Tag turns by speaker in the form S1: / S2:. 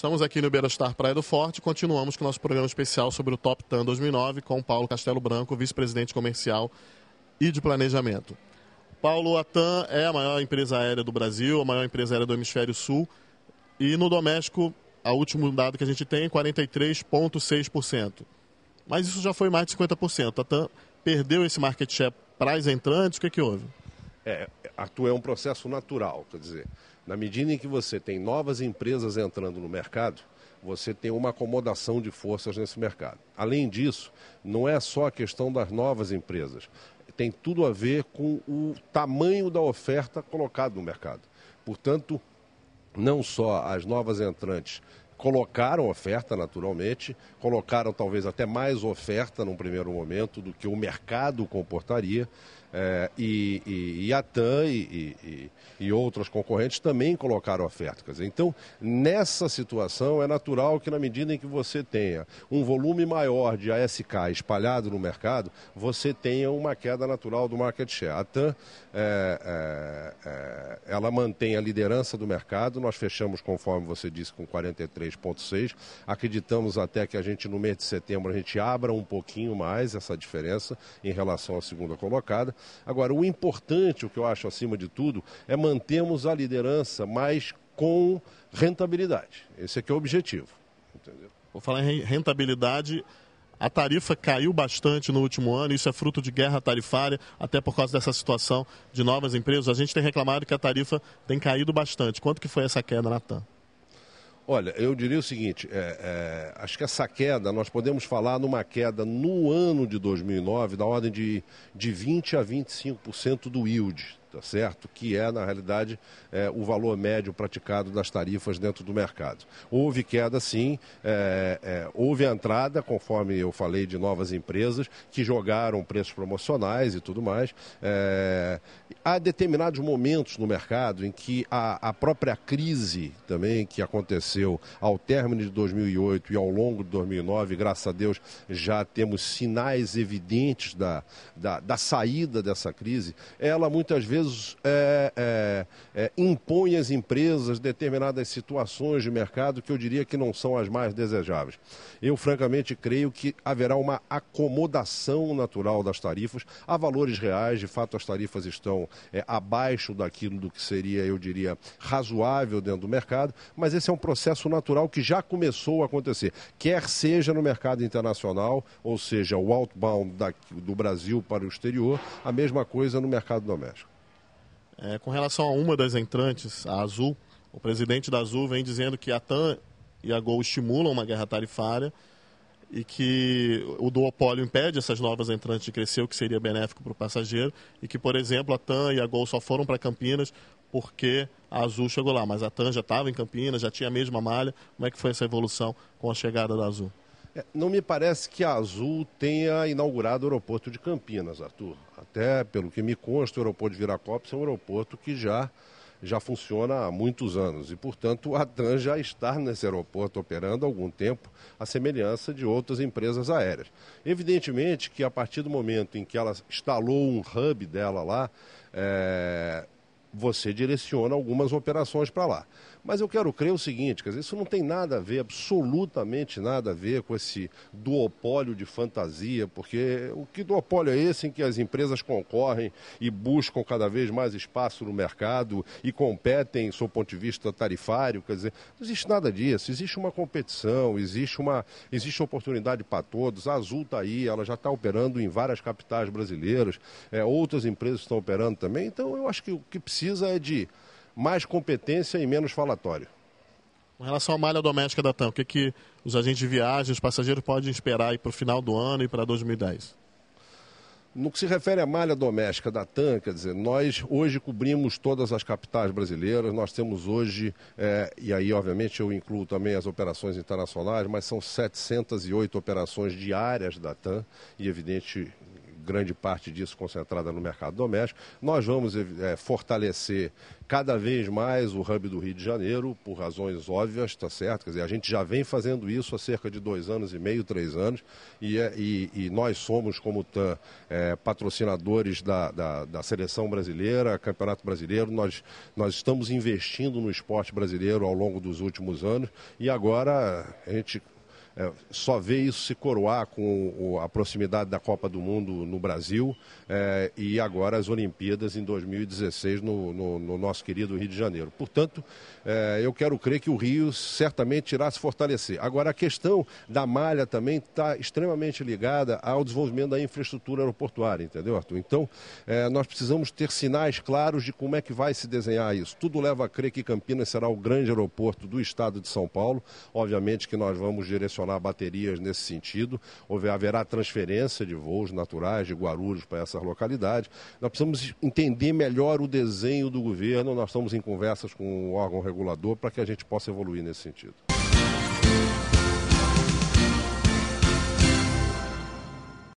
S1: Estamos aqui no Iberostar Praia do Forte. Continuamos com o nosso programa especial sobre o Top Tan 2009 com Paulo Castelo Branco, vice-presidente comercial e de planejamento. Paulo, a TAM é a maior empresa aérea do Brasil, a maior empresa aérea do Hemisfério Sul. E no doméstico, o último dado que a gente tem é 43,6%. Mas isso já foi mais de 50%. A TAM perdeu esse market share para as entrantes. O que, é que houve? É,
S2: atua é um processo natural, quer dizer, na medida em que você tem novas empresas entrando no mercado, você tem uma acomodação de forças nesse mercado. Além disso, não é só a questão das novas empresas, tem tudo a ver com o tamanho da oferta colocada no mercado. Portanto, não só as novas entrantes colocaram oferta, naturalmente, colocaram talvez até mais oferta num primeiro momento do que o mercado comportaria, é, e, e, e, a TAM e, e, e, outros concorrentes também colocaram ofertas. Então, nessa situação, é natural que, na medida em que você tenha um volume maior de ASK espalhado no mercado, você tenha uma queda natural do market share. A TAM é, é, é, ela mantém a liderança do mercado, nós fechamos, conforme você disse, com 43,6. Acreditamos até que a gente, no mês de setembro, a gente abra um pouquinho mais essa diferença em relação à segunda colocada Agora, o importante, o que eu acho acima de tudo, é mantermos a liderança, mas com rentabilidade. Esse aqui é,
S1: é o objetivo. Entendeu? Vou falar em rentabilidade. A tarifa caiu bastante no último ano, isso é fruto de guerra tarifária, até por causa dessa situação de novas empresas. A gente tem reclamado que a tarifa tem caído bastante. Quanto que foi essa queda, Natan?
S2: Olha, eu diria o seguinte: é, é, acho que essa queda, nós podemos falar numa queda no ano de 2009 da ordem de, de 20 a 25% do yield, tá certo? Que é, na realidade, é, o valor médio praticado das tarifas dentro do mercado. Houve queda, sim, é, é, houve entrada, conforme eu falei, de novas empresas que jogaram preços promocionais e tudo mais. É, há determinados momentos no mercado em que a, a própria crise também que aconteceu ao término de 2008 e ao longo de 2009, graças a Deus, já temos sinais evidentes da, da, da saída dessa crise, ela muitas vezes vezes é, é, é, impõe às empresas determinadas situações de mercado que eu diria que não são as mais desejáveis. Eu, francamente, creio que haverá uma acomodação natural das tarifas a valores reais. De fato, as tarifas estão é, abaixo daquilo do que seria, eu diria, razoável dentro do mercado, mas esse é um processo natural que já começou a acontecer, quer seja no mercado internacional, ou seja, o outbound da, do Brasil para o exterior, a mesma coisa no mercado doméstico.
S1: É, com relação a uma das entrantes, a Azul, o presidente da Azul vem dizendo que a TAM e a Gol estimulam uma guerra tarifária e que o duopólio impede essas novas entrantes de crescer, o que seria benéfico para o passageiro, e que, por exemplo, a TAM e a Gol só foram para Campinas porque a Azul chegou lá, mas a TAM já estava em Campinas, já tinha a mesma malha. Como é que foi essa evolução com a chegada da Azul?
S2: É, não me parece que a Azul tenha inaugurado o aeroporto de Campinas, Arthur. Até pelo que me consta, o aeroporto de Viracopos é um aeroporto que já, já funciona há muitos anos. E, portanto, a TAM já está nesse aeroporto operando há algum tempo, à semelhança de outras empresas aéreas. Evidentemente que a partir do momento em que ela instalou um hub dela lá, é, você direciona algumas operações para lá. Mas eu quero crer o seguinte, quer dizer, isso não tem nada a ver, absolutamente nada a ver com esse duopólio de fantasia, porque o que duopólio é esse em que as empresas concorrem e buscam cada vez mais espaço no mercado e competem, sob o ponto de vista tarifário, quer dizer, não existe nada disso, existe uma competição, existe uma existe oportunidade para todos, a Azul está aí, ela já está operando em várias capitais brasileiras, é, outras empresas estão operando também, então eu acho que o que precisa é de mais competência e menos falatório.
S1: Com relação à malha doméstica da TAM, o que, que os agentes de viagem, os passageiros podem esperar para o final do ano e para 2010?
S2: No que se refere à malha doméstica da TAM, quer dizer, nós hoje cobrimos todas as capitais brasileiras, nós temos hoje, é, e aí obviamente eu incluo também as operações internacionais, mas são 708 operações diárias da TAM, e evidente grande parte disso concentrada no mercado doméstico. Nós vamos é, fortalecer cada vez mais o hub do Rio de Janeiro, por razões óbvias, está certo? Quer dizer, a gente já vem fazendo isso há cerca de dois anos e meio, três anos, e, é, e, e nós somos, como TAM, é, patrocinadores da, da, da, seleção brasileira, campeonato brasileiro, nós, nós estamos investindo no esporte brasileiro ao longo dos últimos anos, e agora a gente é, só vê isso se coroar com a proximidade da Copa do Mundo no Brasil é, e agora as Olimpíadas em 2016 no, no, no nosso querido Rio de Janeiro. Portanto, é, eu quero crer que o Rio certamente irá se fortalecer. Agora, a questão da malha também está extremamente ligada ao desenvolvimento da infraestrutura aeroportuária, entendeu, Arthur? Então, é, nós precisamos ter sinais claros de como é que vai se desenhar isso. Tudo leva a crer que Campinas será o grande aeroporto do estado de São Paulo. Obviamente que nós vamos direcionar baterias nesse sentido. Houve, haverá transferência de voos naturais de Guarulhos para essas localidades. Nós precisamos entender melhor o desenho do governo. Nós estamos em conversas com o órgão regulador para que a gente possa evoluir nesse sentido.